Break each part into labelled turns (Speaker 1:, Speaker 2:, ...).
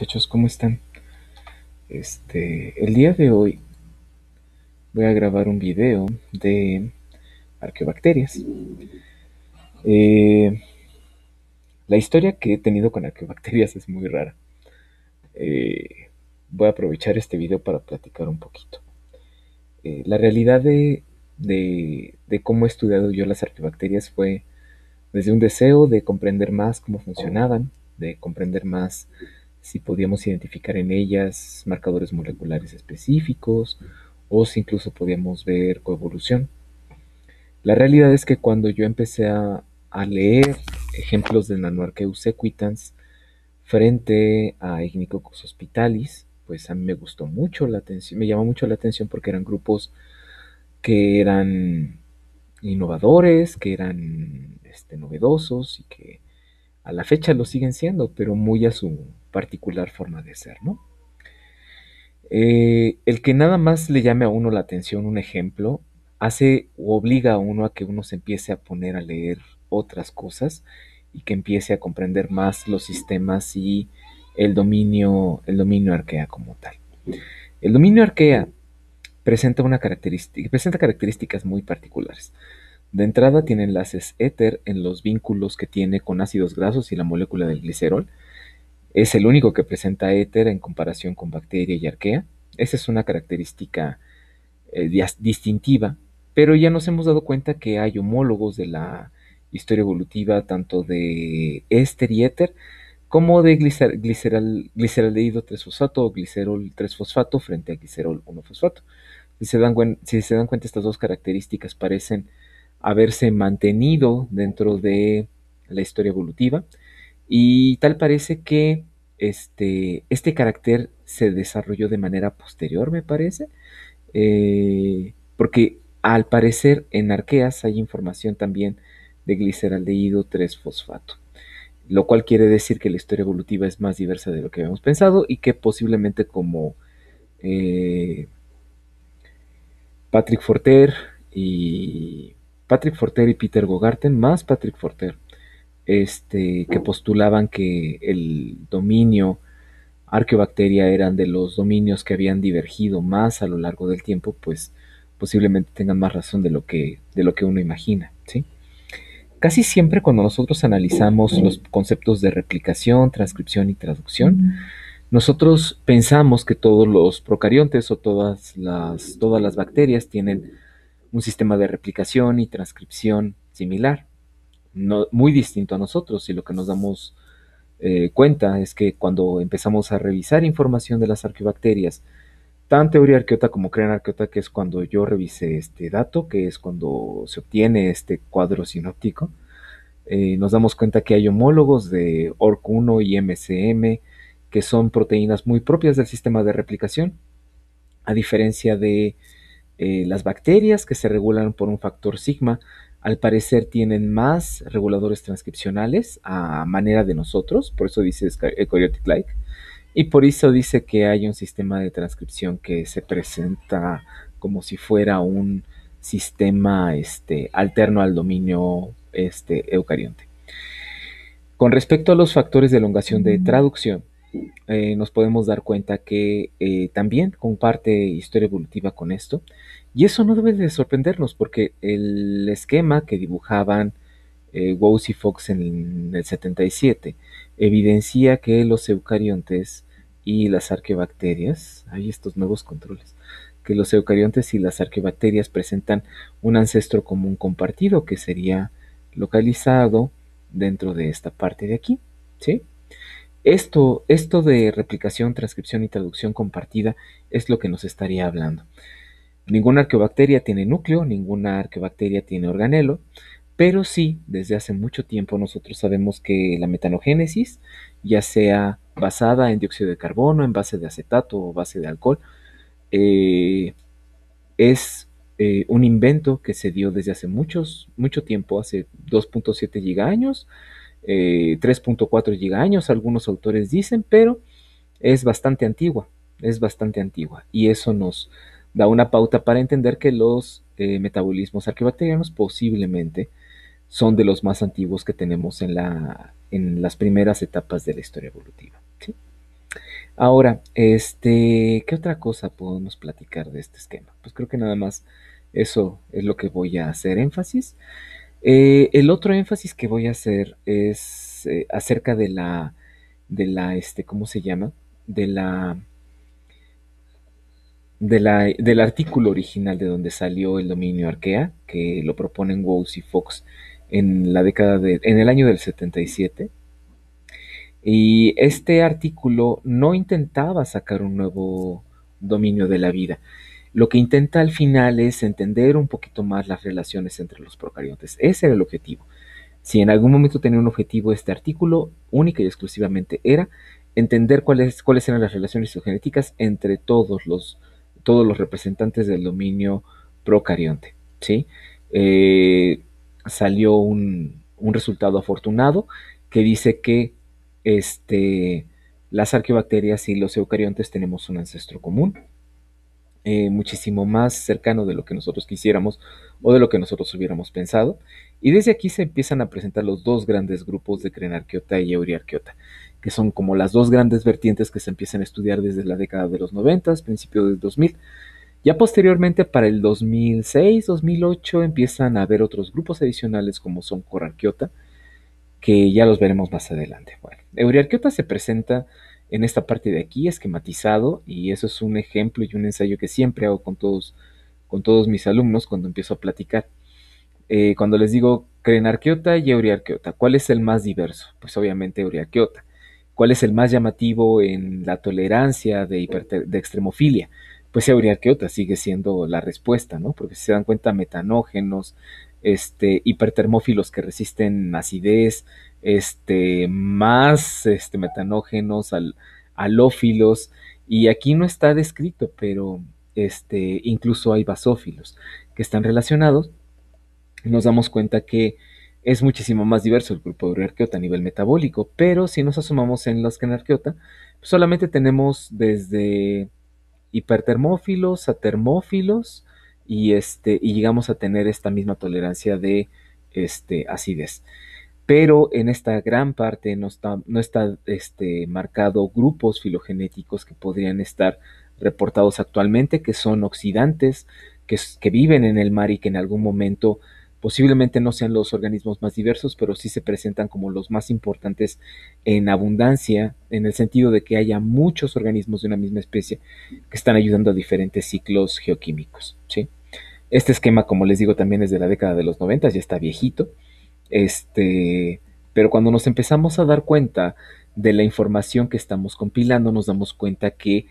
Speaker 1: muchachos? ¿Cómo están? Este, el día de hoy voy a grabar un video de arqueobacterias. Eh, la historia que he tenido con arqueobacterias es muy rara. Eh, voy a aprovechar este video para platicar un poquito. Eh, la realidad de, cómo he estudiado yo las arqueobacterias fue desde un deseo de comprender más cómo funcionaban, de comprender más si podíamos identificar en ellas marcadores moleculares específicos o si incluso podíamos ver coevolución. La realidad es que cuando yo empecé a, leer ejemplos de Nanoarcheus equitans frente a ignicocos hospitalis, pues a mí me gustó mucho la atención, me llamó mucho la atención porque eran grupos que eran innovadores, que eran este, novedosos y que a la fecha lo siguen siendo, pero muy a su, particular forma de ser, ¿no? Eh, el que nada más le llame a uno la atención un ejemplo hace o obliga a uno a que uno se empiece a poner a leer otras cosas y que empiece a comprender más los sistemas y el dominio, el dominio arquea como tal. El dominio arquea presenta, una característica, presenta características muy particulares. De entrada tiene enlaces éter en los vínculos que tiene con ácidos grasos y la molécula del glicerol, es el único que presenta éter en comparación con bacteria y arquea. Esa es una característica eh, distintiva, pero ya nos hemos dado cuenta que hay homólogos de la historia evolutiva tanto de éster y éter como de gliceral gliceraldehído 3-fosfato o glicerol 3-fosfato frente a glicerol 1-fosfato. si se dan cuenta, estas dos características parecen haberse mantenido dentro de la historia evolutiva. Y tal parece que este, este carácter se desarrolló de manera posterior, me parece, eh, porque al parecer en arqueas hay información también de gliceraldehído 3-fosfato, lo cual quiere decir que la historia evolutiva es más diversa de lo que habíamos pensado y que posiblemente como eh, Patrick Forter y Patrick Forter y Peter Gogarten, más Patrick Forter, este, que postulaban que el dominio Arqueobacteria eran de los dominios que habían divergido más a lo largo del tiempo, pues posiblemente tengan más razón de lo que, de lo que uno imagina. Casi siempre cuando nosotros analizamos los conceptos de replicación, transcripción y traducción, nosotros pensamos que todos los procariontes o todas las, todas las bacterias tienen un sistema de replicación y transcripción similar muy distinto a nosotros y lo que nos damos eh, cuenta es que cuando empezamos a revisar información de las arqueobacterias, tan teoría arqueota como crenarqueota arqueota, que es cuando yo revisé este dato, que es cuando se obtiene este cuadro sinóptico, eh, nos damos cuenta que hay homólogos de ORC1 y MCM, que son proteínas muy propias del sistema de replicación, a diferencia de eh, las bacterias que se regulan por un factor sigma, al parecer tienen más reguladores transcripcionales a manera de nosotros, por eso dice eukaryotic eh, like, y por eso dice que hay un sistema de transcripción que se presenta como si fuera un sistema este, alterno al dominio este, eucarionte. Con respecto a los factores de elongación de traducción, eh, nos podemos dar cuenta que eh, también comparte historia evolutiva con esto y eso no debe de sorprendernos porque el esquema que dibujaban eh, Woese y Fox en el 77 evidencia que los eucariontes y las arqueobacterias, hay estos nuevos controles, que los eucariontes y las arqueobacterias presentan un ancestro común compartido que sería localizado dentro de esta parte de aquí, Esto, esto de replicación, transcripción y traducción compartida es lo que nos estaría hablando. Ninguna arqueobacteria tiene núcleo, ninguna arqueobacteria tiene organelo, pero sí, desde hace mucho tiempo nosotros sabemos que la metanogénesis, ya sea basada en dióxido de carbono, en base de acetato o base de alcohol, eh, es eh, un invento que se dio desde hace muchos, mucho tiempo, hace 2.7 giga años, 3.4 eh, años, algunos autores dicen, pero es bastante antigua, es bastante antigua y eso nos, da una pauta para entender que los eh, metabolismos arqueobacterianos posiblemente son de los más antiguos que tenemos en, la, en las primeras etapas de la historia evolutiva. Ahora, este, ¿qué otra cosa podemos platicar de este esquema? Pues creo que nada más eso es lo que voy a hacer énfasis. Eh, el otro énfasis que voy a hacer es eh, acerca de la, de la, este, ¿cómo se llama? De la del artículo original de donde salió el dominio arquea que lo proponen Wows y Fox en la década de, en el año del 77. Y este artículo no intentaba sacar un nuevo dominio de la vida. Lo que intenta al final es entender un poquito más las relaciones entre los procariotes Ese era el objetivo. Si en algún momento tenía un objetivo este artículo, única y exclusivamente era entender cuáles, cuáles eran las relaciones genéticas entre todos los todos los representantes del dominio procariote. ¿sí? Eh, salió un, resultado afortunado que dice que este, las arqueobacterias y los eucariontes tenemos un ancestro común, eh, muchísimo más cercano de lo que nosotros quisiéramos o de lo que nosotros hubiéramos pensado. Y desde aquí se empiezan a presentar los dos grandes grupos de Crenarqueota y Euriarqueota que son como las dos grandes vertientes que se empiezan a estudiar desde la década de los 90, principio del 2000. Ya posteriormente, para el 2006-2008, empiezan a haber otros grupos adicionales como son Corarquiota, que ya los veremos más adelante. Bueno, Euriarquiota se presenta en esta parte de aquí, esquematizado, y eso es un ejemplo y un ensayo que siempre hago con todos, con todos mis alumnos cuando empiezo a platicar. Eh, cuando les digo Crenarqueota y Euriarqueota, ¿cuál es el más diverso? Pues obviamente Euriarqueota. ¿Cuál es el más llamativo en la tolerancia de, extremofilia? Pues habría que otra sigue siendo la respuesta, ¿no? Porque si se dan cuenta, metanógenos, este, hipertermófilos que resisten acidez, este, más este, metanógenos, alófilos, y aquí no está descrito, pero este, incluso hay basófilos que están relacionados. Nos damos cuenta que es muchísimo más diverso el grupo de arqueota a nivel metabólico, pero si nos asomamos en los canarquiota, pues solamente tenemos desde hipertermófilos a termófilos y, este, y llegamos a tener esta misma tolerancia de este, acidez. Pero en esta gran parte no está, no está este, marcado grupos filogenéticos que podrían estar reportados actualmente, que son oxidantes, que, que viven en el mar y que en algún momento Posiblemente no sean los organismos más diversos, pero sí se presentan como los más importantes en abundancia, en el sentido de que haya muchos organismos de una misma especie que están ayudando a diferentes ciclos geoquímicos. Este esquema, como les digo, también es de la década de los 90, ya está viejito. Este, pero cuando nos empezamos a dar cuenta de la información que estamos compilando, nos damos cuenta que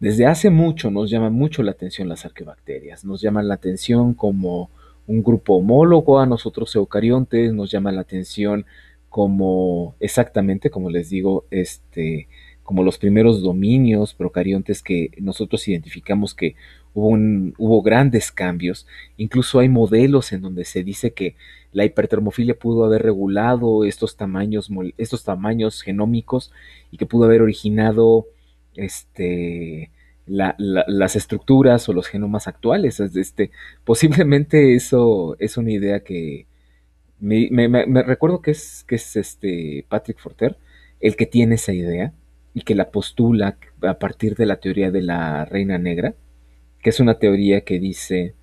Speaker 1: desde hace mucho nos llama mucho la atención las arqueobacterias, nos llaman la atención como un grupo homólogo a nosotros eucariontes, nos llama la atención como exactamente, como les digo, este, como los primeros dominios procariontes que nosotros identificamos que hubo, un, hubo grandes cambios. Incluso hay modelos en donde se dice que la hipertermofilia pudo haber regulado estos tamaños, estos tamaños genómicos y que pudo haber originado este, las estructuras o los genomas actuales. Este, posiblemente eso es una idea que me, recuerdo que es, que es este Patrick Forter el que tiene esa idea y que la postula a partir de la teoría de la reina negra, que es una teoría que dice,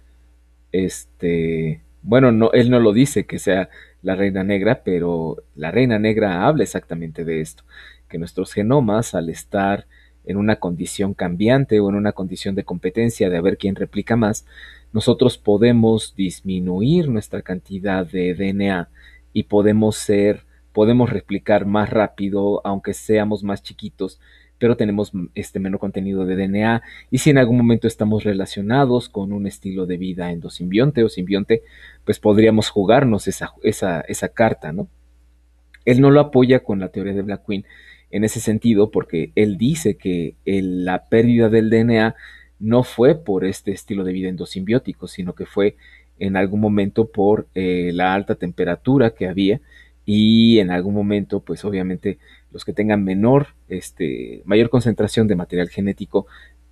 Speaker 1: este, bueno, no, él no lo dice que sea la reina negra, pero la reina negra habla exactamente de esto, que nuestros genomas al estar en una condición cambiante o en una condición de competencia de a ver quién replica más, nosotros podemos disminuir nuestra cantidad de DNA y podemos ser, podemos replicar más rápido, aunque seamos más chiquitos, pero tenemos este menor contenido de DNA y si en algún momento estamos relacionados con un estilo de vida endosimbionte o simbionte, pues podríamos jugarnos esa, esa, esa carta, ¿no? Él no lo apoya con la teoría de Black Queen, en ese sentido porque él dice que la pérdida del DNA no fue por este estilo de vida endosimbiótico, sino que fue en algún momento por eh, la alta temperatura que había y en algún momento, pues obviamente los que tengan menor, este, mayor concentración de material genético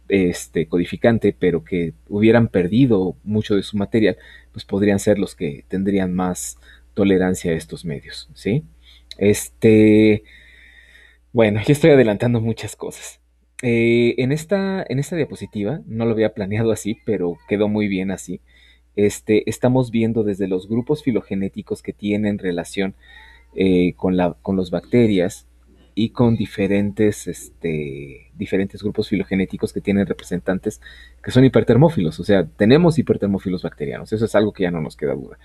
Speaker 1: este, codificante, pero que hubieran perdido mucho de su material, pues podrían ser los que tendrían más tolerancia a estos medios, ¿sí? Este, bueno, ya estoy adelantando muchas cosas. Eh, en, esta, en esta diapositiva, no lo había planeado así, pero quedó muy bien así. Este, estamos viendo desde los grupos filogenéticos que tienen relación eh, con, la, con las bacterias y con diferentes, este, diferentes grupos filogenéticos que tienen representantes que son hipertermófilos. O sea, tenemos hipertermófilos bacterianos. Eso es algo que ya no nos queda duda.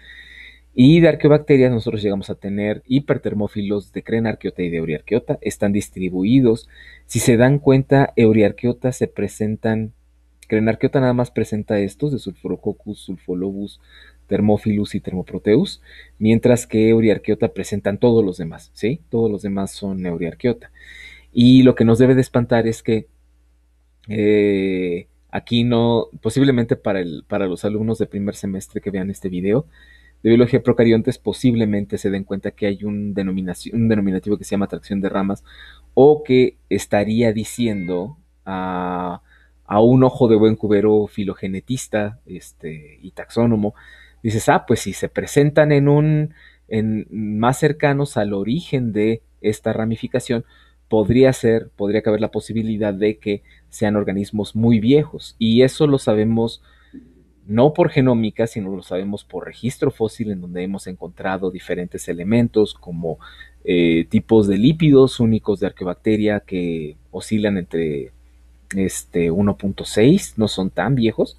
Speaker 1: Y de arqueobacterias nosotros llegamos a tener hipertermófilos de crenarqueota y de euriarqueota. Están distribuidos. Si se dan cuenta, euriarqueota se presentan, crenarqueota nada más presenta estos de sulfurococcus, sulfolobus, Thermophilus y termoproteus. mientras que Euriarqueota presentan todos los demás, ¿sí? Todos los demás son Euriarqueota. Y lo que nos debe de espantar es que eh, aquí no, posiblemente para, el, para los alumnos de primer semestre que vean este video, de biología procariontes posiblemente se den cuenta que hay un, denominación, un denominativo que se llama atracción de ramas o que estaría diciendo a, a un ojo de buen cubero filogenetista este, y taxónomo, dices, ah, pues si se presentan en un, en, más cercanos al origen de esta ramificación, podría ser, podría caber la posibilidad de que sean organismos muy viejos. Y eso lo sabemos no por genómica, sino lo sabemos por registro fósil en donde hemos encontrado diferentes elementos como eh, tipos de lípidos únicos de arqueobacteria que oscilan entre este 1.6, no son tan viejos,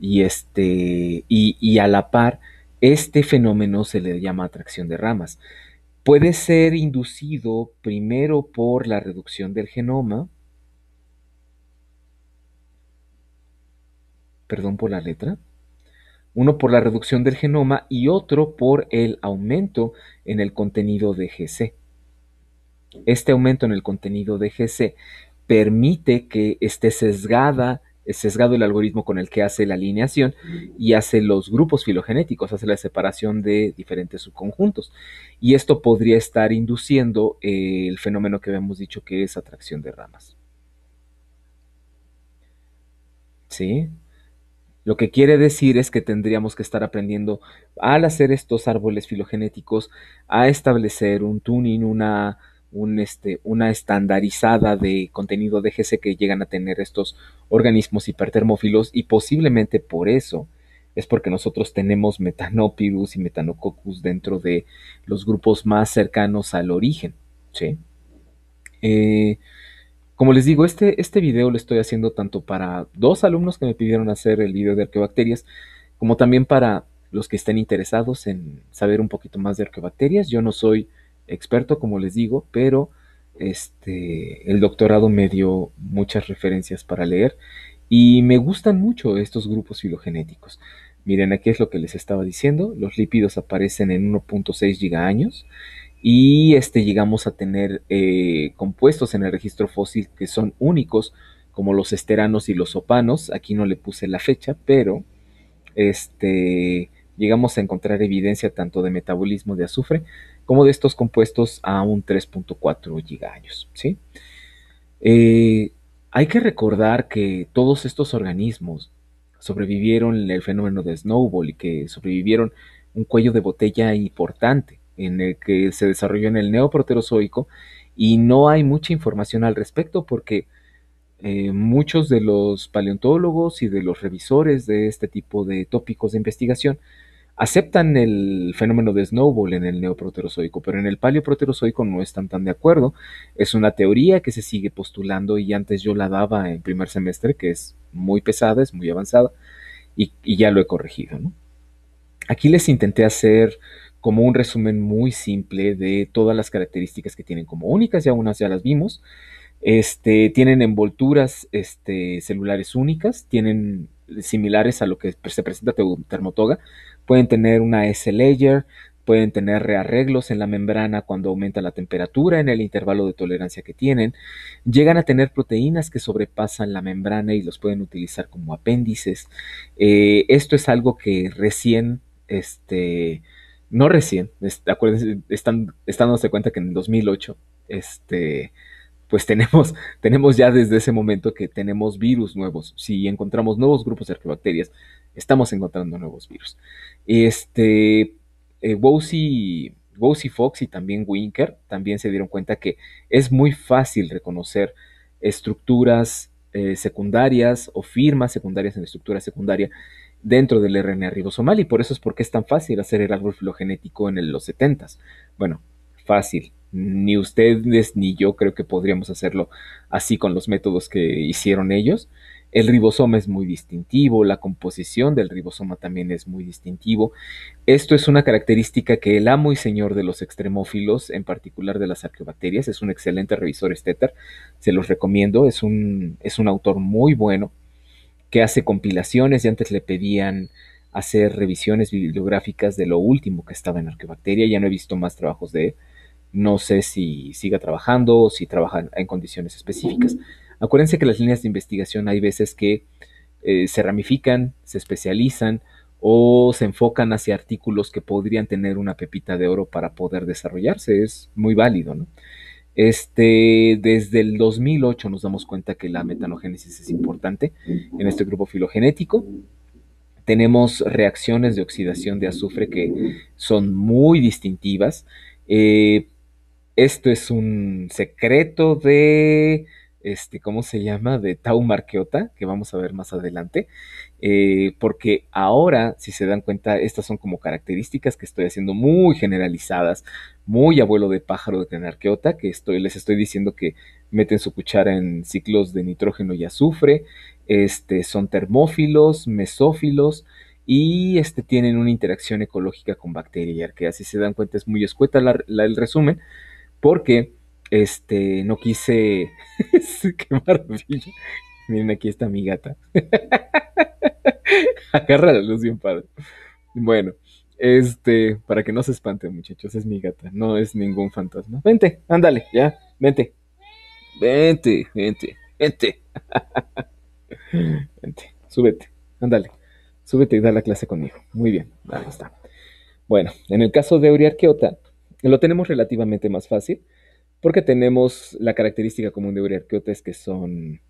Speaker 1: y, este, y a la par, este fenómeno se le llama atracción de ramas. Puede ser inducido primero por la reducción del genoma, perdón por la letra, uno por la reducción del genoma y otro por el aumento en el contenido de GC. Este aumento en el contenido de GC permite que esté sesgada, sesgado el algoritmo con el que hace la alineación y hace los grupos filogenéticos, hace la separación de diferentes subconjuntos. Y esto podría estar induciendo eh, el fenómeno que habíamos dicho que es atracción de ramas. ¿Sí? Lo que quiere decir es que tendríamos que estar aprendiendo al hacer estos árboles filogenéticos a establecer un tuning, una, un este, una estandarizada de contenido de GC que llegan a tener estos organismos hipertermófilos y posiblemente por eso es porque nosotros tenemos metanopirus y metanococcus dentro de los grupos más cercanos al origen. ¿sí? Eh, como les digo, este, este video lo estoy haciendo tanto para dos alumnos que me pidieron hacer el video de arqueobacterias, como también para los que estén interesados en saber un poquito más de arqueobacterias. Yo no soy experto, como les digo, pero este, el doctorado me dio muchas referencias para leer y me gustan mucho estos grupos filogenéticos. Miren, aquí es lo que les estaba diciendo, los lípidos aparecen en 1.6 años y este, llegamos a tener eh, compuestos en el registro fósil que son únicos, como los esteranos y los sopanos. Aquí no le puse la fecha, pero este, llegamos a encontrar evidencia tanto de metabolismo de azufre como de estos compuestos a un 3.4 gigaños. ¿sí? Eh, hay que recordar que todos estos organismos sobrevivieron el fenómeno de Snowball y que sobrevivieron un cuello de botella importante en el que se desarrolló en el neoproterozoico y no hay mucha información al respecto porque eh, muchos de los paleontólogos y de los revisores de este tipo de tópicos de investigación aceptan el fenómeno de snowball en el neoproterozoico, pero en el paleoproterozoico no están tan de acuerdo. Es una teoría que se sigue postulando y antes yo la daba en primer semestre, que es muy pesada, es muy avanzada, y, ya lo he corregido. Aquí les intenté hacer como un resumen muy simple de todas las características que tienen como únicas, ya unas ya las vimos. Este, tienen envolturas este, celulares únicas, tienen similares a lo que se presenta Termotoga, pueden tener una S-layer, pueden tener rearreglos en la membrana cuando aumenta la temperatura en el intervalo de tolerancia que tienen, llegan a tener proteínas que sobrepasan la membrana y los pueden utilizar como apéndices. Eh, esto es algo que recién este, no recién, acuérdense, están, dándose cuenta que en el 2008, este, pues tenemos, tenemos ya desde ese momento que tenemos virus nuevos. Si encontramos nuevos grupos de arqueobacterias, estamos encontrando nuevos virus. Este, eh, Fox y también Winker también se dieron cuenta que es muy fácil reconocer estructuras eh, secundarias o firmas secundarias en estructura secundaria dentro del RNA ribosomal y por eso es porque es tan fácil hacer el árbol filogenético en los 70 Bueno, fácil. Ni ustedes ni yo creo que podríamos hacerlo así con los métodos que hicieron ellos. El ribosoma es muy distintivo, la composición del ribosoma también es muy distintivo. Esto es una característica que el amo y señor de los extremófilos, en particular de las arqueobacterias, es un excelente revisor estéter, se los recomiendo, es un, es un autor muy bueno que hace compilaciones y antes le pedían hacer revisiones bibliográficas de lo último que estaba en Arqueobacteria, Ya no he visto más trabajos de él. No sé si siga trabajando o si trabaja en condiciones específicas. Acuérdense que las líneas de investigación hay veces que eh, se ramifican, se especializan o se enfocan hacia artículos que podrían tener una pepita de oro para poder desarrollarse. Es muy válido, ¿no? Este, desde el 2008 nos damos cuenta que la metanogénesis es importante en este grupo filogenético. Tenemos reacciones de oxidación de azufre que son muy distintivas. Eh, esto es un secreto de, este, ¿cómo se llama? De Tau Marqueota, que vamos a ver más adelante. Eh, porque ahora, si se dan cuenta, estas son como características que estoy haciendo muy generalizadas, muy abuelo de pájaro de Canarqueota, que les estoy diciendo que meten su cuchara en ciclos de nitrógeno y azufre, este, son termófilos, mesófilos, y este, tienen una interacción ecológica con bacteria y arquea. Si se dan cuenta, es muy escueta el resumen, porque este, no quise... ¡Qué maravilla! Miren, aquí está mi gata. Agarra la luz bien padre. Bueno, este, para que no se espanten, muchachos, es mi gata, no es ningún fantasma. Vente, ándale, ya, vente. Vente, vente, vente. vente, súbete, ándale. Súbete y da la clase conmigo. Muy bien, ahí está. Bueno, en el caso de Euriarqueota, lo tenemos relativamente más fácil porque tenemos la característica común de Uriarqueota es que son,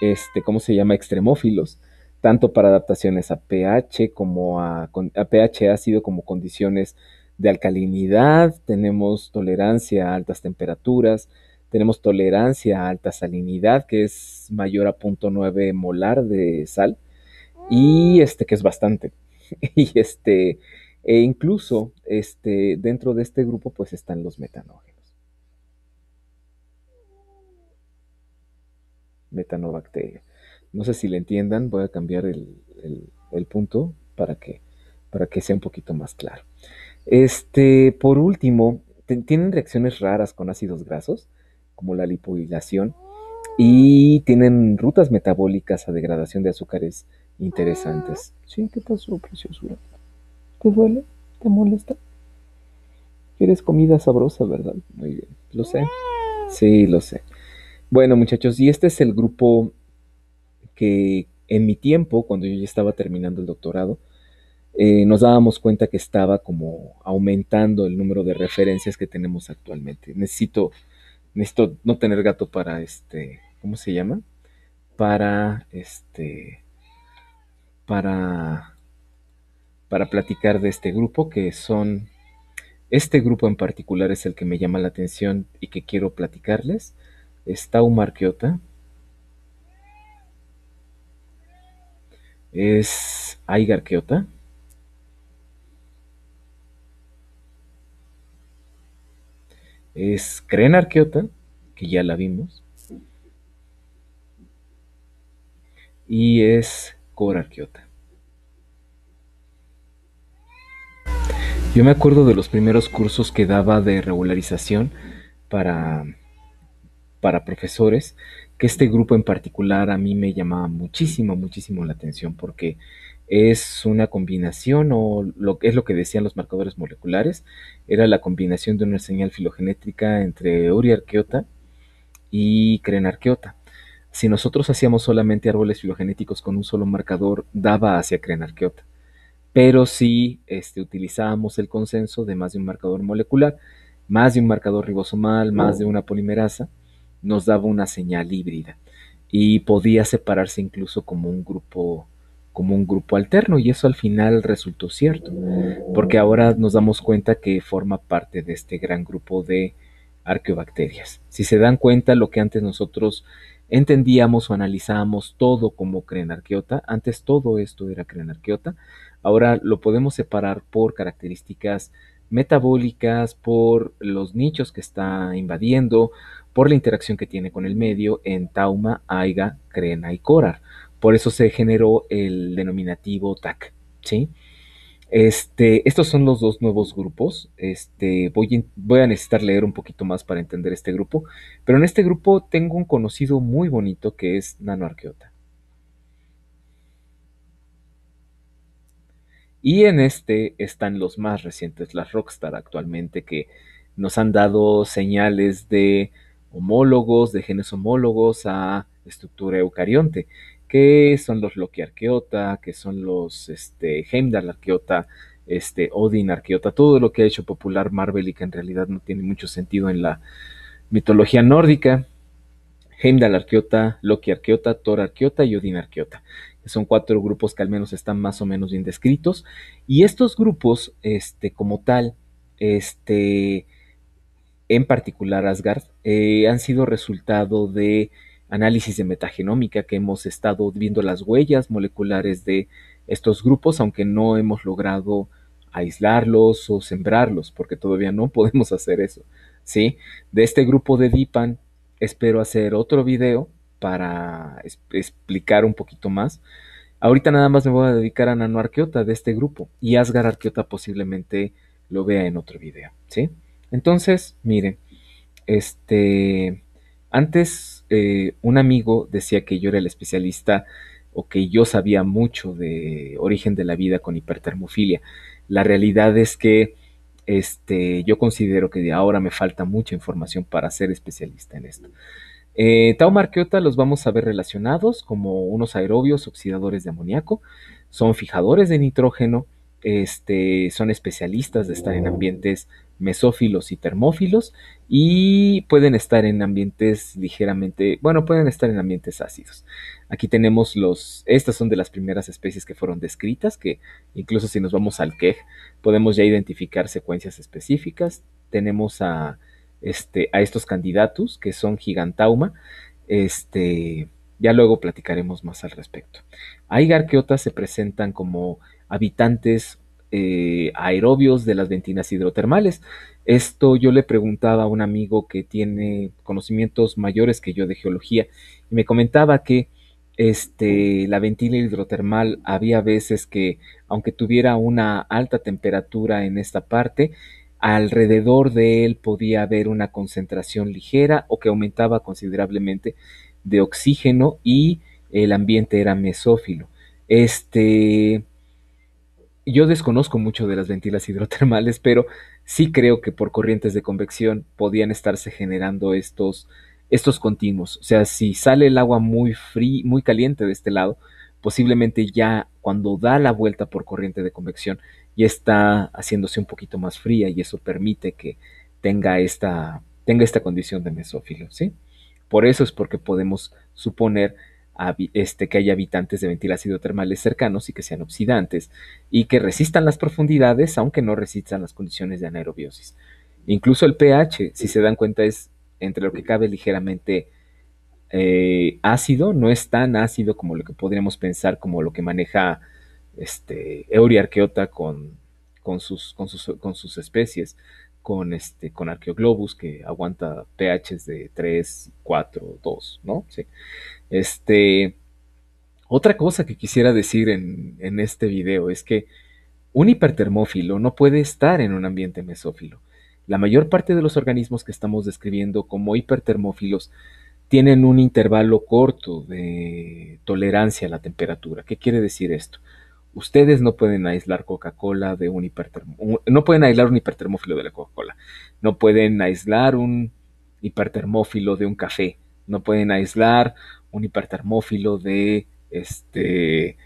Speaker 1: este, ¿cómo se llama? Extremófilos tanto para adaptaciones a pH como a, pH ácido como condiciones de alcalinidad, tenemos tolerancia a altas temperaturas, tenemos tolerancia a alta salinidad, que es mayor a 0.9 molar de sal, y mm. este que es bastante. y este, e incluso este, dentro de este grupo pues están los metanógenos. Metanobacteria no sé si le entiendan, voy a cambiar el, punto para que, para que sea un poquito más claro. Este, por último, tienen reacciones raras con ácidos grasos, como la lipoilación, y tienen rutas metabólicas a degradación de azúcares interesantes. Sí, ¿qué pasó, preciosura? ¿Te duele? ¿Te molesta? Quieres comida sabrosa, ¿verdad? Muy bien, lo sé. Sí, lo sé. Bueno, muchachos, y este es el grupo en mi tiempo, cuando yo ya estaba terminando el doctorado, eh, nos dábamos cuenta que estaba como aumentando el número de referencias que tenemos actualmente. Necesito, necesito no tener gato para este, ¿cómo se llama? Para este, para, para platicar de este grupo que son, este grupo en particular es el que me llama la atención y que quiero platicarles. Está un marqueota. es Aigar Es Cren Arqueota, que ya la vimos. Y es Cor Arqueota. Yo me acuerdo de los primeros cursos que daba de regularización para para profesores, que este grupo en particular a mí me llamaba muchísimo, muchísimo la atención porque es una combinación o lo, es lo que decían los marcadores moleculares, era la combinación de una señal filogenética entre Uriarqueota y Crenarqueota. Si nosotros hacíamos solamente árboles filogenéticos con un solo marcador, daba hacia Crenarqueota. Pero si este, utilizábamos el consenso de más de un marcador molecular, más de un marcador ribosomal, más oh. de una polimerasa, nos daba una señal híbrida y podía separarse incluso como un grupo como un grupo alterno y eso al final resultó cierto, porque ahora nos damos cuenta que forma parte de este gran grupo de arqueobacterias. Si se dan cuenta, lo que antes nosotros entendíamos o analizábamos todo como crenarqueota, antes todo esto era crenarqueota, ahora lo podemos separar por características metabólicas, por los nichos que está invadiendo, por la interacción que tiene con el medio en Tauma, Aiga, Crena y Corar. Por eso se generó el denominativo TAC. Este, estos son los dos nuevos grupos. Este, voy, a necesitar leer un poquito más para entender este grupo. Pero en este grupo tengo un conocido muy bonito que es nanoarqueota. Y en este están los más recientes, las Rockstar actualmente, que nos han dado señales de homólogos, de genes homólogos a estructura eucarionte, que son los Loki arqueota, que son los este, Heimdall arqueota, este, Odin arqueota, todo lo que ha hecho popular Marvel y que en realidad no tiene mucho sentido en la mitología nórdica. Heimdall arqueota, Loki arqueota, Thor arqueota y Odin arqueota son cuatro grupos que al menos están más o menos bien descritos. Y estos grupos, este, como tal, este, en particular Asgard, eh, han sido resultado de análisis de metagenómica que hemos estado viendo las huellas moleculares de estos grupos, aunque no hemos logrado aislarlos o sembrarlos, porque todavía no podemos hacer eso. ¿sí? De este grupo de DIPAN espero hacer otro video para explicar un poquito más. Ahorita nada más me voy a dedicar a Nano de este grupo y Asgar Arqueota posiblemente lo vea en otro video, ¿sí? Entonces, miren, este, antes eh, un amigo decía que yo era el especialista o que yo sabía mucho de origen de la vida con hipertermofilia. La realidad es que este, yo considero que ahora me falta mucha información para ser especialista en esto. Eh, tau Marqueota los vamos a ver relacionados como unos aerobios oxidadores de amoníaco, son fijadores de nitrógeno, este, son especialistas de estar en oh. ambientes mesófilos y termófilos y pueden estar en ambientes ligeramente, bueno, pueden estar en ambientes ácidos. Aquí tenemos los, estas son de las primeras especies que fueron descritas, que incluso si nos vamos al KEG podemos ya identificar secuencias específicas. Tenemos a este, a estos candidatos que son Gigantauma. Este, ya luego platicaremos más al respecto. Hay garqueotas se presentan como habitantes eh, aerobios de las ventinas hidrotermales. Esto yo le preguntaba a un amigo que tiene conocimientos mayores que yo de geología y me comentaba que este, la ventina hidrotermal había veces que, aunque tuviera una alta temperatura en esta parte, Alrededor de él podía haber una concentración ligera o que aumentaba considerablemente de oxígeno y el ambiente era mesófilo. Este, yo desconozco mucho de las ventilas hidrotermales, pero sí creo que por corrientes de convección podían estarse generando estos, estos continuos. O sea, si sale el agua muy fría, muy caliente de este lado, posiblemente ya cuando da la vuelta por corriente de convección y está haciéndose un poquito más fría y eso permite que tenga esta, tenga esta condición de mesófilo, ¿sí? Por eso es porque podemos suponer este, que hay habitantes de ventilácido termales cercanos y que sean oxidantes y que resistan las profundidades aunque no resistan las condiciones de anaerobiosis. Incluso el pH, si se dan cuenta, es entre lo que cabe ligeramente eh, ácido, no es tan ácido como lo que podríamos pensar como lo que maneja este, euriarqueota con, con, sus, especies, con, este, con Arqueoglobus que aguanta pHs de 3, 4, 2, ¿no? Sí. Este, otra cosa que quisiera decir en, en este video es que un hipertermófilo no puede estar en un ambiente mesófilo. La mayor parte de los organismos que estamos describiendo como hipertermófilos tienen un intervalo corto de tolerancia a la temperatura. ¿Qué quiere decir esto? Ustedes no pueden aislar Coca-Cola de un hipertermófilo. No pueden aislar un hipertermófilo de la Coca-Cola. No pueden aislar un hipertermófilo de un café. No pueden aislar un hipertermófilo de este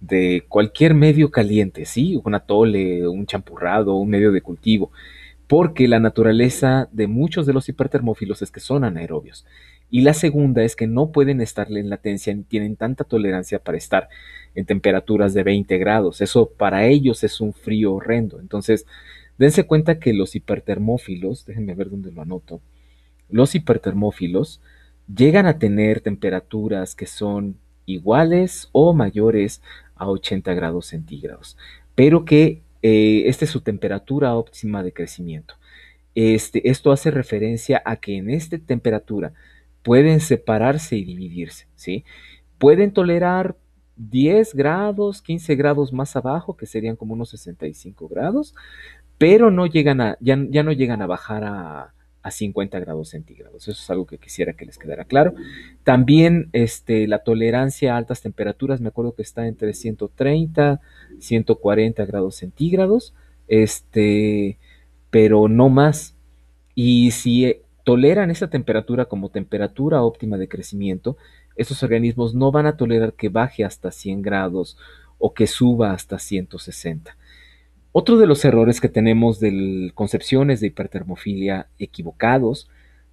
Speaker 1: de cualquier medio caliente, ¿sí? Un atole, un champurrado, un medio de cultivo, porque la naturaleza de muchos de los hipertermófilos es que son anaerobios. Y la segunda es que no pueden estar en latencia ni tienen tanta tolerancia para estar en temperaturas de 20 grados. Eso para ellos es un frío horrendo. Entonces, dense cuenta que los hipertermófilos, déjenme ver dónde lo anoto, los hipertermófilos llegan a tener temperaturas que son iguales o mayores a 80 grados centígrados, pero que eh, esta es su temperatura óptima de crecimiento. Este, esto hace referencia a que en esta temperatura pueden separarse y dividirse, ¿sí? Pueden tolerar 10 grados, 15 grados más abajo, que serían como unos 65 grados, pero no llegan a, ya, no llegan a bajar a, a 50 grados centígrados. Eso es algo que quisiera que les quedara claro. También este, la tolerancia a altas temperaturas, me acuerdo que está entre 130, 140 grados centígrados, este, pero no más. Y si toleran esa temperatura como temperatura óptima de crecimiento, esos organismos no van a tolerar que baje hasta 100 grados o que suba hasta 160. Otro de los errores que tenemos de concepciones de hipertermofilia equivocados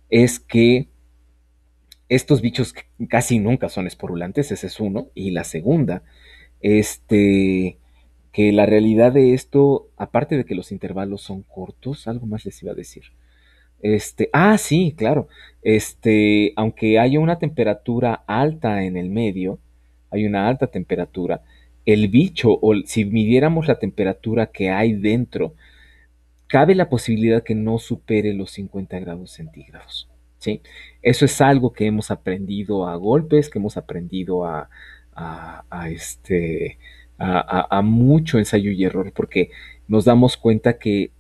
Speaker 1: es que estos bichos casi nunca son esporulantes, ese es uno. Y la segunda, este, que la realidad de esto, aparte de que los intervalos son cortos, algo más les iba a decir. Este, ah, sí, claro. Este, aunque haya una temperatura alta en el medio, hay una alta temperatura, el bicho, o si midiéramos la temperatura que hay dentro, cabe la posibilidad que no supere los 50 grados centígrados. ¿sí? Eso es algo que hemos aprendido a golpes, que hemos aprendido a, este, a, mucho ensayo y error, porque nos damos cuenta que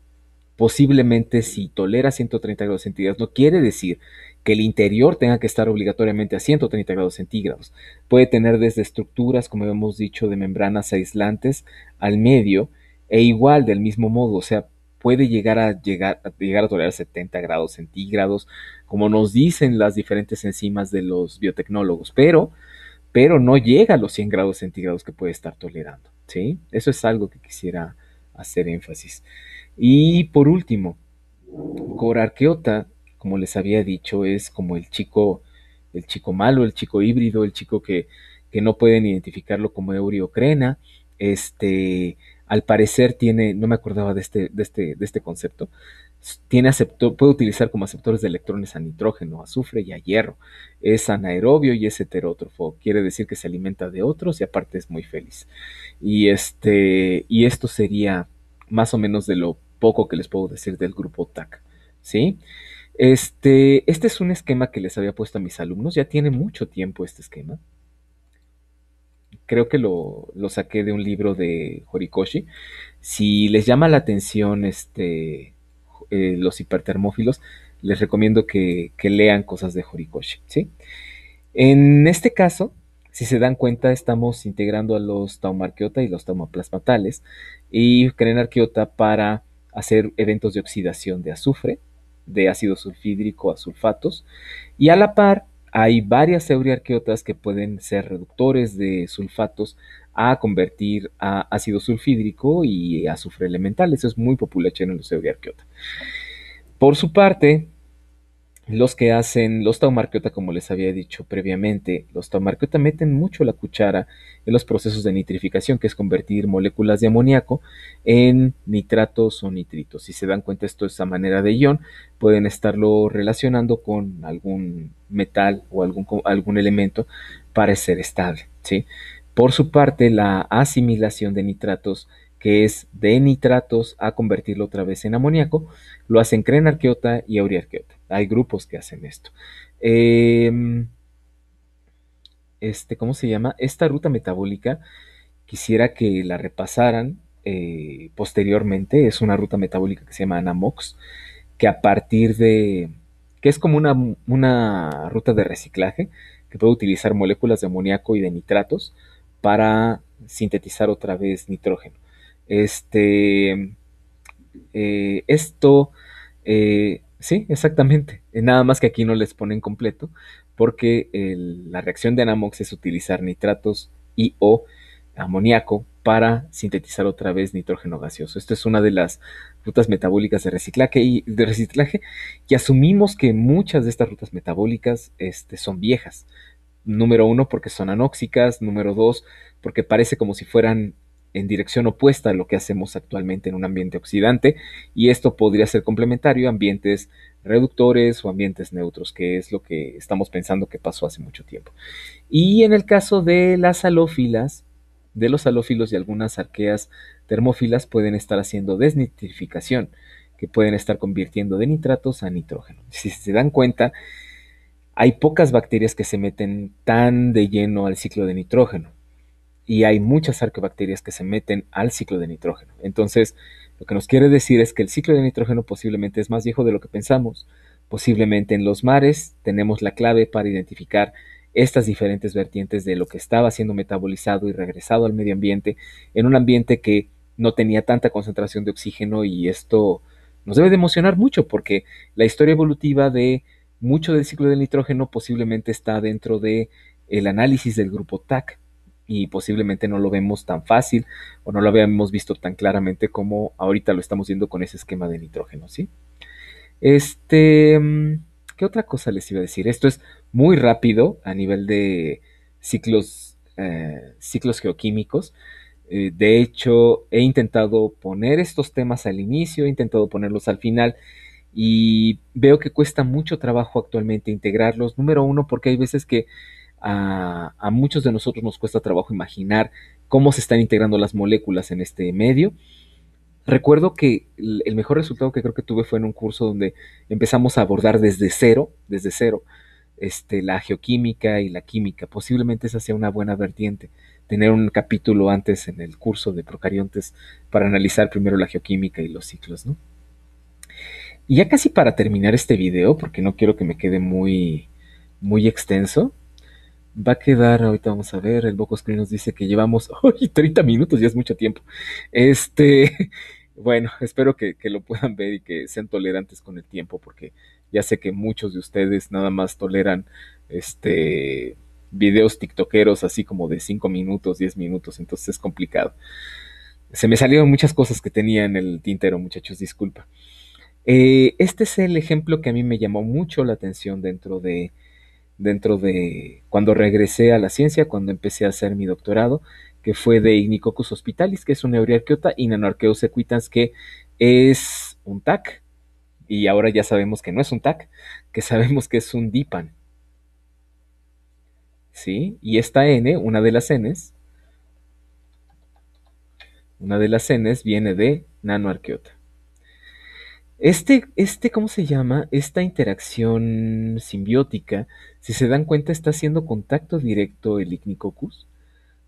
Speaker 1: posiblemente si tolera 130 grados centígrados, no quiere decir que el interior tenga que estar obligatoriamente a 130 grados centígrados. Puede tener desde estructuras, como hemos dicho, de membranas aislantes al medio e igual del mismo modo, o sea, puede llegar a, llegar, a llegar a tolerar 70 grados centígrados, como nos dicen las diferentes enzimas de los biotecnólogos, pero, pero no llega a los 100 grados centígrados que puede estar tolerando. ¿sí? Eso es algo que quisiera hacer énfasis. Y por último, corarqueota como les había dicho, es como el chico, el chico malo, el chico híbrido, el chico que, que no pueden identificarlo como Eurio Este, al parecer tiene, no me acordaba de este, de este, de este concepto, tiene puede utilizar como aceptores de electrones a nitrógeno, azufre y a hierro. Es anaerobio y es heterótrofo. Quiere decir que se alimenta de otros y aparte es muy feliz. Y, este, y esto sería más o menos de lo poco que les puedo decir del grupo TAC. ¿Sí? Este, este es un esquema que les había puesto a mis alumnos. Ya tiene mucho tiempo este esquema. Creo que lo, lo saqué de un libro de Horikoshi. Si les llama la atención este, eh, los hipertermófilos, les recomiendo que, lean cosas de Horikoshi. ¿sí? En este caso, si se dan cuenta, estamos integrando a los taumarqueota y los taumaplasmatales y arqueota para hacer eventos de oxidación de azufre, de ácido sulfídrico a sulfatos. Y a la par, hay varias euriarqueotas que pueden ser reductores de sulfatos a convertir a ácido sulfídrico y azufre elemental. Eso es muy popular en el Museo de Arqueota. Por su parte, los que hacen los taumarqueota, como les había dicho previamente, los taumarqueota meten mucho la cuchara en los procesos de nitrificación, que es convertir moléculas de amoníaco en nitratos o nitritos. Si se dan cuenta esto es a manera de ion, pueden estarlo relacionando con algún metal o algún, algún elemento para ser estable, ¿sí? Por su parte, la asimilación de nitratos, que es de nitratos a convertirlo otra vez en amoníaco, lo hacen Arqueota y auriarqueota. Hay grupos que hacen esto. Em, este, ¿Cómo se llama? Esta ruta metabólica quisiera que la repasaran eh, posteriormente. Es una ruta metabólica que se llama Anamox, que a partir de... que es como una ruta de reciclaje que puede utilizar moléculas de amoníaco y de nitratos para sintetizar otra vez nitrógeno. Este, eh, esto, eh, sí, exactamente. Eh, nada más que aquí no les ponen completo, porque la reacción de Anamox es utilizar nitratos y o amoníaco para sintetizar otra vez nitrógeno gaseoso. Esto es una de las rutas metabólicas de reciclaje y de reciclaje que asumimos que muchas de estas rutas metabólicas este, son viejas número uno, porque son anóxicas, número dos, porque parece como si fueran en dirección opuesta a lo que hacemos actualmente en un ambiente oxidante, y esto podría ser complementario a ambientes reductores o ambientes neutros, que es lo que estamos pensando que pasó hace mucho tiempo. Y en el caso de las halófilas, de los halófilos y algunas arqueas termófilas pueden estar haciendo desnitrificación, que pueden estar convirtiendo de nitratos a nitrógeno. Si se dan cuenta, hay pocas bacterias que se meten tan de lleno al ciclo de nitrógeno y hay muchas arqueobacterias que se meten al ciclo de nitrógeno. Entonces, lo que nos quiere decir es que el ciclo de nitrógeno posiblemente es más viejo de lo que pensamos. Posiblemente en los mares tenemos la clave para identificar estas diferentes vertientes de lo que estaba siendo metabolizado y regresado al medio ambiente en un ambiente que no tenía tanta concentración de oxígeno y esto nos debe de emocionar mucho porque la historia evolutiva de mucho del ciclo del nitrógeno posiblemente está dentro de el análisis del grupo TAC y posiblemente no lo vemos tan fácil o no lo habíamos visto tan claramente como ahorita lo estamos viendo con ese esquema de nitrógeno, ¿sí? Este, mm, ¿qué otra cosa les iba a decir? Esto es muy rápido a nivel de ciclos, eh, ciclos geoquímicos. Eh, de hecho, he intentado poner estos temas al inicio, he intentado ponerlos al final y veo que cuesta mucho trabajo actualmente integrarlos. Número uno, porque hay veces que a, muchos de nosotros nos cuesta trabajo imaginar cómo se están integrando las moléculas en este medio. Recuerdo que el mejor resultado que creo que tuve fue en un curso donde empezamos a abordar desde cero, desde cero, este, la geoquímica y la química. Posiblemente esa sea una buena vertiente, tener un capítulo antes en el curso de procariontes para analizar primero la geoquímica y los ciclos, ¿no? Y ya casi para terminar este video, porque no quiero que me quede muy, muy extenso, va a quedar, ahorita vamos a ver, el Bocoscreen nos dice que llevamos 30 minutos, ya es mucho tiempo. Este, bueno, espero que, lo puedan ver y que sean tolerantes con el tiempo, porque ya sé que muchos de ustedes nada más toleran este videos tiktokeros así como de 5 minutos, 10 minutos, entonces es complicado. Se me salieron muchas cosas que tenía en el tintero, muchachos, disculpa. Eh, este es el ejemplo que a mí me llamó mucho la atención dentro de, dentro de cuando regresé a la ciencia, cuando empecé a hacer mi doctorado, que fue de Ignicocus hospitalis, que es un euriarqueota, y nanoarqueo equitans, que es un TAC, y ahora ya sabemos que no es un TAC, que sabemos que es un DIPAN. ¿Sí? Y esta N, una de las Ns, una de las Ns viene de nanoarqueota. Este, este, ¿cómo se llama? Esta interacción simbiótica, si se dan cuenta, está haciendo contacto directo el Ignicoccus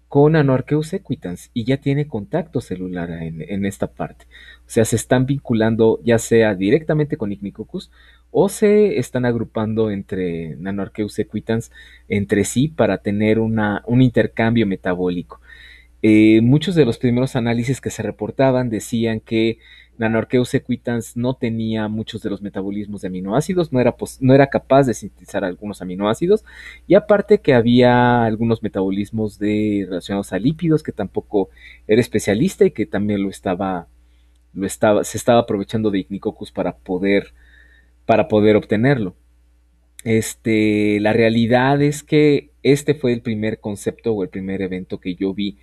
Speaker 1: con Anoarcheus equitans y ya tiene contacto celular en, esta parte. O sea, se están vinculando ya sea directamente con Ignicoccus o se están agrupando entre nanoarqueus equitans entre sí para tener un intercambio metabólico. Eh, muchos de los primeros análisis que se reportaban decían que Nanorcheus equitans no tenía muchos de los metabolismos de aminoácidos, no era, no era capaz de sintetizar algunos aminoácidos, y aparte que había algunos metabolismos relacionados a lípidos que tampoco era especialista y que también lo estaba, lo estaba, se estaba aprovechando de Ignicoccus para poder, para poder obtenerlo. Este, la realidad es que este fue el primer concepto o el primer evento que yo vi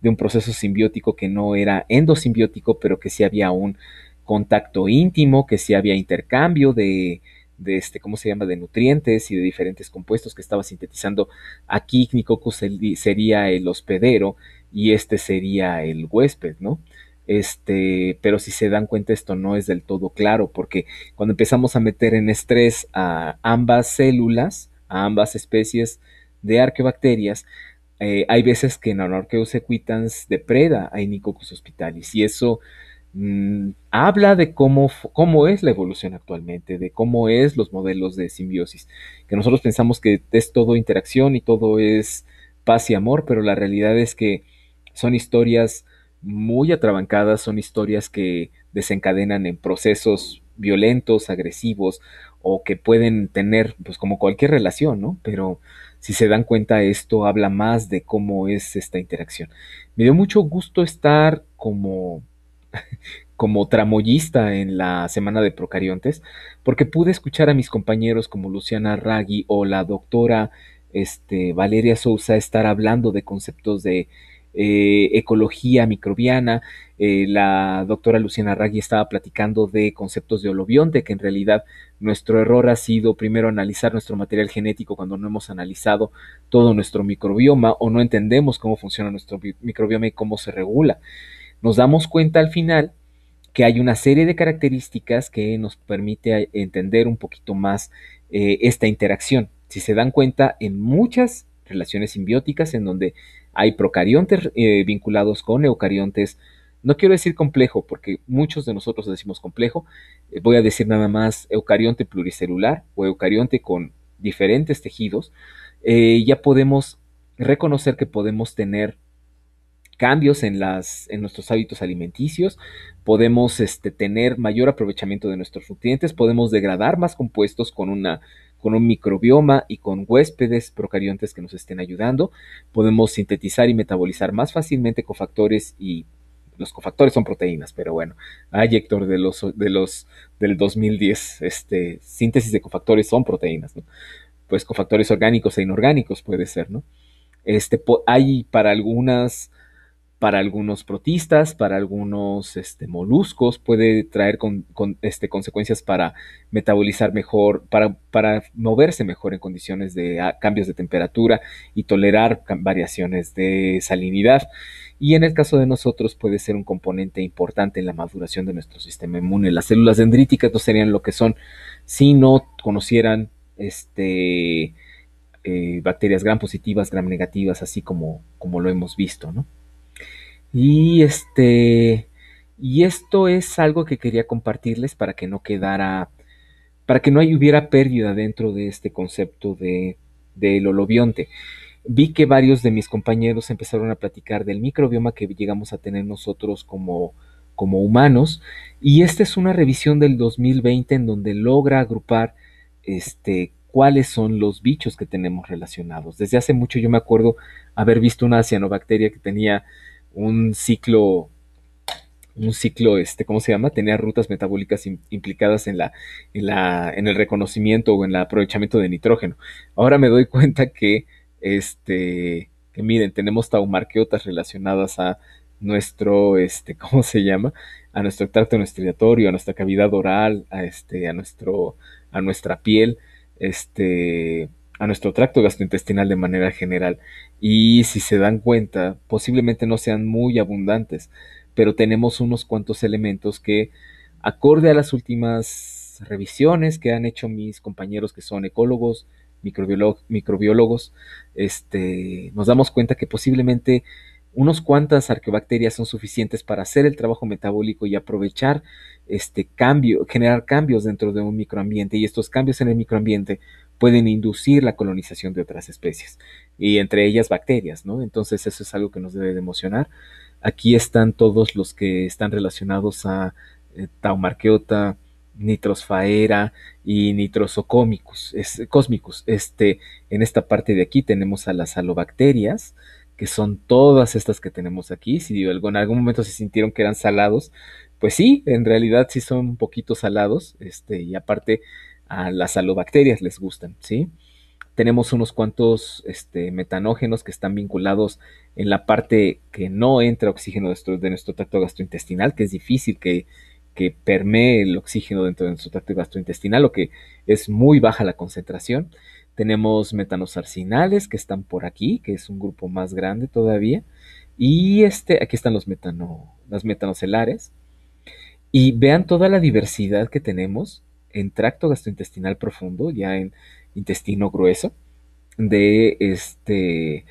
Speaker 1: de un proceso simbiótico que no era endosimbiótico, pero que sí había un contacto íntimo, que sí había intercambio de, este, ¿cómo se llama?, de nutrientes y de diferentes compuestos que estaba sintetizando. Aquí Nicocus sería el hospedero y este sería el huésped, ¿no? Este, pero si se dan cuenta esto no es del todo claro, porque cuando empezamos a meter en estrés a ambas células, a ambas especies de arqueobacterias, eh, hay veces que en honor que use de preda a Nicocus hospitalis y eso mm, habla de cómo, cómo es la evolución actualmente, de cómo es los modelos de simbiosis, que nosotros pensamos que es todo interacción y todo es paz y amor, pero la realidad es que son historias muy atrabancadas, son historias que desencadenan en procesos violentos, agresivos, o que pueden tener, pues como cualquier relación, ¿no? Pero si se dan cuenta, esto habla más de cómo es esta interacción. Me dio mucho gusto estar como, como tramoyista en la semana de Procariontes, porque pude escuchar a mis compañeros como Luciana Raggi o la doctora este, Valeria Sousa estar hablando de conceptos de eh, ecología microbiana. Eh, la doctora Luciana Raggi estaba platicando de conceptos de holobionte, que en realidad nuestro error ha sido primero analizar nuestro material genético cuando no hemos analizado todo nuestro microbioma o no entendemos cómo funciona nuestro microbioma y cómo se regula. Nos damos cuenta al final que hay una serie de características que nos permite eh, entender un poquito más esta interacción. Si se dan cuenta, en muchas relaciones simbióticas en donde hay procariontes eh, vinculados con eucariontes. No quiero decir complejo, porque muchos de nosotros decimos complejo. Eh, voy a decir nada más eucarionte pluricelular o eucarionte con diferentes tejidos. Eh, ya podemos reconocer que podemos tener cambios en, las, en nuestros hábitos alimenticios, podemos este, tener mayor aprovechamiento de nuestros nutrientes, podemos degradar más compuestos con una con un microbioma y con huéspedes procariontes que nos estén ayudando. Podemos sintetizar y metabolizar más fácilmente cofactores y los cofactores son proteínas, pero bueno, hay Héctor de los, de los del 2010, este, síntesis de cofactores son proteínas, ¿no? Pues cofactores orgánicos e inorgánicos puede ser, ¿no? Este, hay para algunas para algunos protistas, para algunos este, moluscos, puede traer este, consecuencias para metabolizar mejor, para, moverse mejor en condiciones de ah, cambios de temperatura y tolerar variaciones de salinidad. Y en el caso de nosotros puede ser un componente importante en la maduración de nuestro sistema inmune. Las células dendríticas no serían lo que son si no conocieran este, eh, bacterias gram positivas, gram negativas, así como, como lo hemos visto, ¿no? Y este. Y esto es algo que quería compartirles para que no quedara. para que no hubiera pérdida dentro de este concepto de del olobionte. Vi que varios de mis compañeros empezaron a platicar del microbioma que llegamos a tener nosotros como, como humanos. Y esta es una revisión del 2020 en donde logra agrupar este, cuáles son los bichos que tenemos relacionados. Desde hace mucho yo me acuerdo haber visto una cianobacteria que tenía un ciclo un ciclo, este, ¿cómo se llama? Tenía rutas metabólicas implicadas en la, en la, en el reconocimiento o en el aprovechamiento de nitrógeno. Ahora me doy cuenta que, este, que miren, tenemos taumarqueotas relacionadas a nuestro, este, ¿cómo se llama? A nuestro tracto respiratorio, a nuestra cavidad oral, a este, a nuestro, a nuestra piel, este, a nuestro tracto gastrointestinal de manera general. Y si se dan cuenta, posiblemente no sean muy abundantes, pero tenemos unos cuantos elementos que, acorde a las últimas revisiones que han hecho mis compañeros que son ecólogos, microbiólogos, este, nos damos cuenta que posiblemente unos cuantas arqueobacterias son suficientes para hacer el trabajo metabólico y aprovechar este cambio, generar cambios dentro de un microambiente y estos cambios en el microambiente pueden inducir la colonización de otras especies y entre ellas bacterias, ¿no? Entonces eso es algo que nos debe de emocionar. Aquí están todos los que están relacionados a eh, Taumarqueota, Nitrosfaera y Nitrosocómicos, es, cósmicos. Este, en esta parte de aquí tenemos a las halobacterias, que son todas estas que tenemos aquí. Si digo, en algún momento se sintieron que eran salados, pues sí, en realidad sí son un poquito salados, este, y aparte a las alobacterias les gustan, ¿sí? Tenemos unos cuantos este, metanógenos que están vinculados en la parte que no entra oxígeno de nuestro, tracto gastrointestinal, que es difícil que, que permee el oxígeno dentro de nuestro tracto gastrointestinal, lo que es muy baja la concentración. Tenemos metanosarcinales que están por aquí, que es un grupo más grande todavía. Y este, aquí están los metano, las metanocelares. Y vean toda la diversidad que tenemos en tracto gastrointestinal profundo, ya en intestino grueso, de este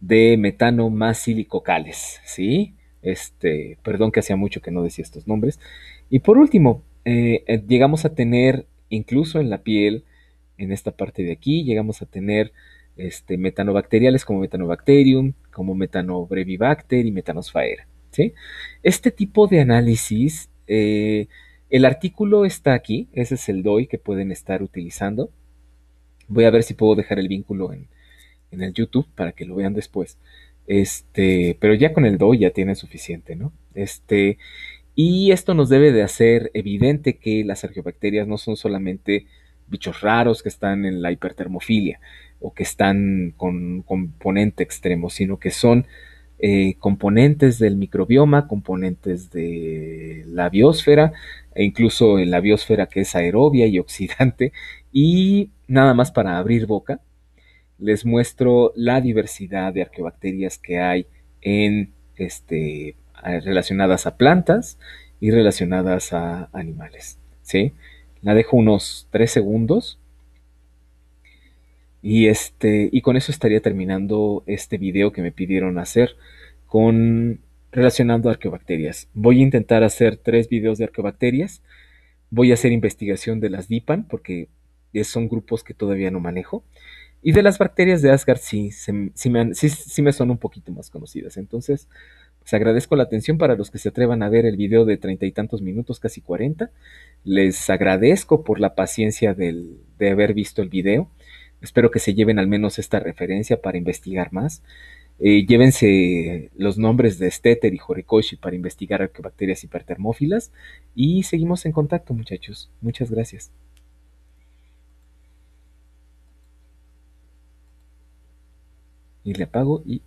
Speaker 1: de metano más silicocales, ¿sí? Este, perdón que hacía mucho que no decía estos nombres. Y por último, eh, eh, llegamos a tener incluso en la piel, en esta parte de aquí, llegamos a tener este, metanobacteriales como metanobacterium, como metanobrevibacter y metanosfaera, ¿sí? Este tipo de análisis eh, el artículo está aquí, ese es el DOI que pueden estar utilizando. Voy a ver si puedo dejar el vínculo en, el YouTube para que lo vean después. Este, pero ya con el DOI ya tiene suficiente, ¿no? Este, y esto nos debe de hacer evidente que las arqueobacterias no son solamente bichos raros que están en la hipertermofilia o que están con componente extremo, sino que son eh, componentes del microbioma, componentes de la biosfera, e incluso en la biosfera que es aerobia y oxidante. Y nada más para abrir boca, les muestro la diversidad de arqueobacterias que hay en este relacionadas a plantas y relacionadas a animales. ¿sí? La dejo unos tres segundos y, este, y con eso estaría terminando este video que me pidieron hacer con relacionando arqueobacterias. Voy a intentar hacer tres videos de arqueobacterias. Voy a hacer investigación de las DIPAN porque son grupos que todavía no manejo. Y de las bacterias de Asgard sí, me, son un poquito más conocidas. Entonces, les pues, agradezco la atención para los que se atrevan a ver el video de treinta y tantos minutos, casi cuarenta. Les agradezco por la paciencia del, de haber visto el video espero que se lleven al menos esta referencia para investigar más. Eh, llévense los nombres de Steter y Horikoshi para investigar bacterias hipertermófilas y seguimos en contacto muchachos. Muchas gracias. Y le apago y...